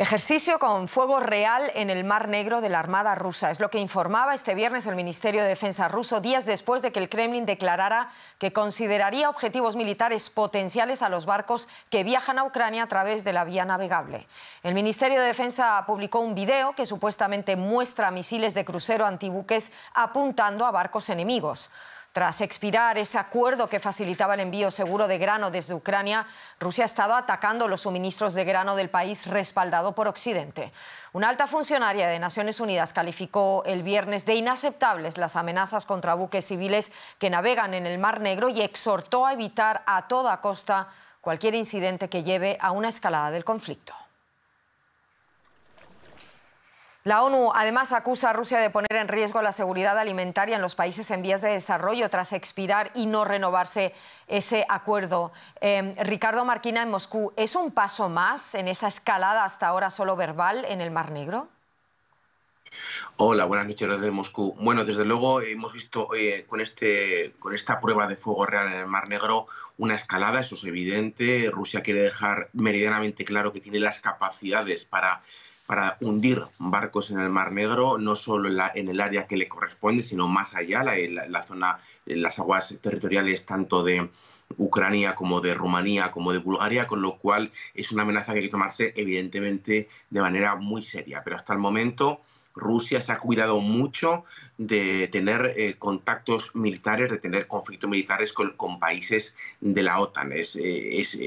Ejercicio con fuego real en el Mar Negro de la Armada rusa. Es lo que informaba este viernes el Ministerio de Defensa ruso días después de que el Kremlin declarara que consideraría objetivos militares potenciales a los barcos que viajan a Ucrania a través de la vía navegable. El Ministerio de Defensa publicó un video que supuestamente muestra misiles de crucero antibuques apuntando a barcos enemigos. Tras expirar ese acuerdo que facilitaba el envío seguro de grano desde Ucrania, Rusia ha estado atacando los suministros de grano del país respaldado por Occidente. Una alta funcionaria de Naciones Unidas calificó el viernes de inaceptables las amenazas contra buques civiles que navegan en el Mar Negro y exhortó a evitar a toda costa cualquier incidente que lleve a una escalada del conflicto. La ONU además acusa a Rusia de poner en riesgo la seguridad alimentaria en los países en vías de desarrollo tras expirar y no renovarse ese acuerdo. Em, Ricardo Marquina en Moscú, ¿es un paso más en esa escalada hasta ahora solo verbal en el Mar Negro? Hola, buenas noches desde Moscú. Bueno, desde luego hemos visto eh, con, este, con esta prueba de fuego real en el Mar Negro una escalada, eso es evidente. Rusia quiere dejar meridianamente claro que tiene las capacidades para para hundir barcos en el Mar Negro, no solo en, la, en el área que le corresponde, sino más allá, la, la, zona, eh, las aguas territoriales tanto de, Ucrania, como de Rumanía, como de Bulgaria, con lo cual es una amenaza que hay que tomarse evidentemente de manera muy seria. Pero hasta el momento Rusia se ha cuidado mucho de tener eh, contactos militares, de tener conflictos militares con, países de la OTAN. Es, eh, es,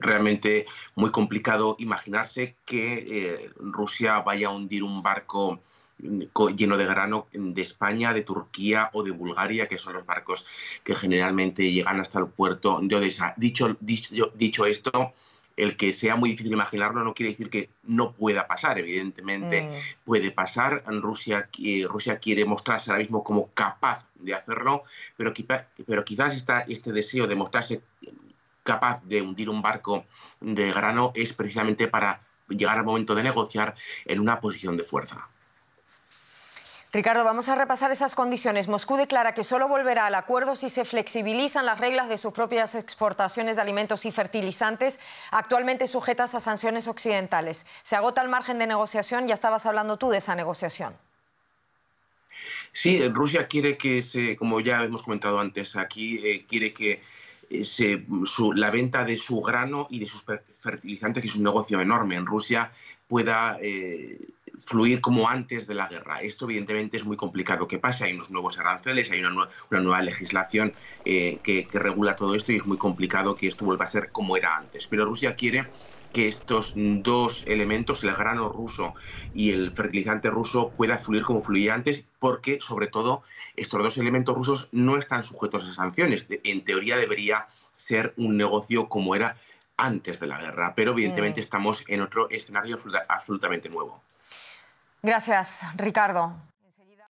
realmente muy complicado imaginarse que eh, Rusia vaya a hundir un barco mm, lleno de grano mm, de España, de Turquía o de Bulgaria, que son los barcos que generalmente llegan hasta el puerto de Odessa. Dicho, dicho, esto, el que sea muy difícil imaginarlo no quiere decir que no pueda pasar, evidentemente mm. puede pasar. Rusia, eh, Rusia quiere mostrarse ahora mismo como capaz de hacerlo, pero, pero quizás este deseo de mostrarse capaz de hundir un barco de grano es precisamente para llegar al momento de negociar en una posición de fuerza. Ricardo, vamos a repasar esas condiciones. Moscú declara que solo volverá al acuerdo si se flexibilizan las reglas de sus propias exportaciones de alimentos y fertilizantes, actualmente sujetas a sanciones occidentales. Se agota el margen de negociación, ya estabas hablando tú de esa negociación. Sí, Rusia quiere que se, como ya hemos comentado antes aquí, eh, quiere que se, su, la venta de su grano y de sus fertilizantes, que es un negocio enorme en Rusia, pueda eh, fluir como antes de la guerra. Esto evidentemente es muy complicado que pase. Hay unos nuevos aranceles, hay una, nueva legislación eh, que, que regula todo esto y es muy complicado que esto vuelva a ser como era antes. Pero Rusia quiere que estos dos elementos, el grano ruso y el fertilizante ruso, pueda fluir como fluía antes, porque sobre todo estos dos elementos rusos no están sujetos a sanciones. En teoría debería ser un negocio como era antes de la guerra, pero evidentemente mm. estamos en otro escenario absolutamente nuevo. Gracias, Ricardo.